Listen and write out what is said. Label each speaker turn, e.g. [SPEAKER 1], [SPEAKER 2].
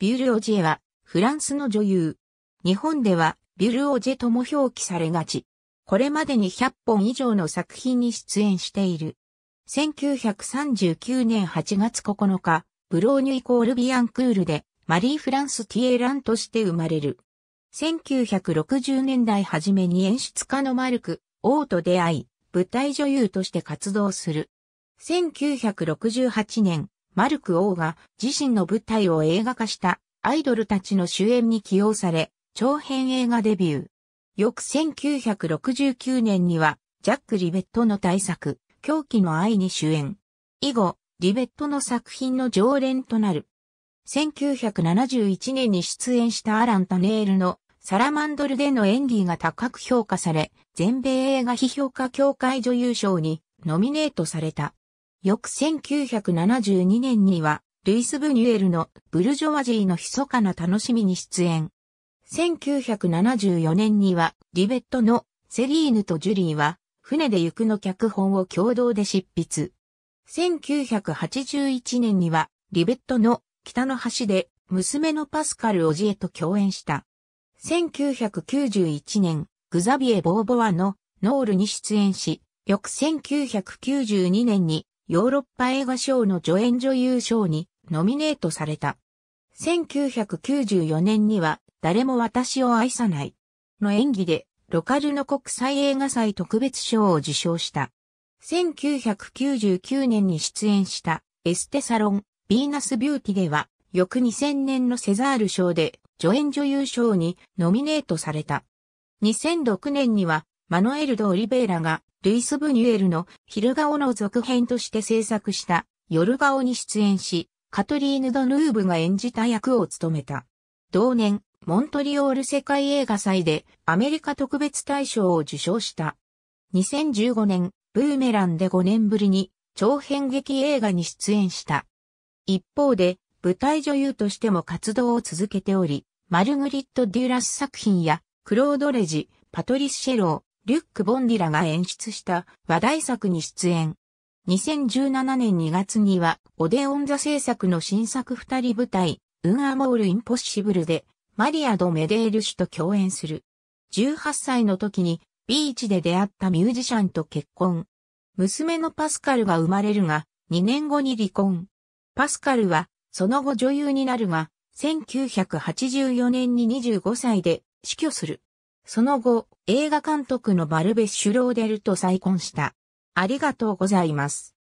[SPEAKER 1] ビュール・オジェは、フランスの女優。日本では、ビュル・オジェとも表記されがち。これまでに100本以上の作品に出演している。1939年8月9日、ブローニュイコール・ビアンクールで、マリー・フランス・ティエランとして生まれる。1960年代初めに演出家のマルク、王と出会い、舞台女優として活動する。1968年、マルク王が自身の舞台を映画化したアイドルたちの主演に起用され、長編映画デビュー。翌1969年には、ジャック・リベットの大作、狂気の愛に主演。以後、リベットの作品の常連となる。1971年に出演したアラン・タネールのサラマンドルでの演技が高く評価され、全米映画批評家協会女優賞にノミネートされた。翌1972年には、ルイス・ブニュエルのブルジョワジーの密かな楽しみに出演。1974年には、リベットのセリーヌとジュリーは、船で行くの脚本を共同で執筆。1981年には、リベットの北の端で、娘のパスカル・オジエと共演した。1991年、グザビエ・ボーボワのノールに出演し、翌1992年にヨーロッパ映画賞の助演女優賞にノミネートされた。1994年には、誰も私を愛さない。の演技で、ロカルノ国際映画祭特別賞を受賞した。1999年に出演したエステサロン、ヴィーナスビューティでは、翌2000年のセザール賞で助演女優賞にノミネートされた。2006年にはマノエル・ド・オリベイラが、ルイス・ブニュエルの昼顔の続編として制作した夜顔に出演し、カトリーヌ・ド・ヌーブが演じた役を務めた。同年、モントリオール世界映画祭でアメリカ特別大賞を受賞した。2015年、ブーメランで5年ぶりに長編劇映画に出演した。一方で、舞台女優としても活動を続けており、マルグリット・デュラス作品や、クロード・レジ、パトリス・シェロー、リュック・ボンディラが演出した話題作に出演。2017年2月には、オデオン座制作の新作二人舞台、ウン・アモール・インポッシブルで、マリア・ド・メデール氏と共演する。18歳の時に、ビーチで出会ったミュージシャンと結婚。娘のパスカルが生まれるが、2年後に離婚。パスカルは、その後女優になるが、1984年に25歳で死去する。その後、映画監督のバルベシュ・ローデルと再婚した。ありがとうございます。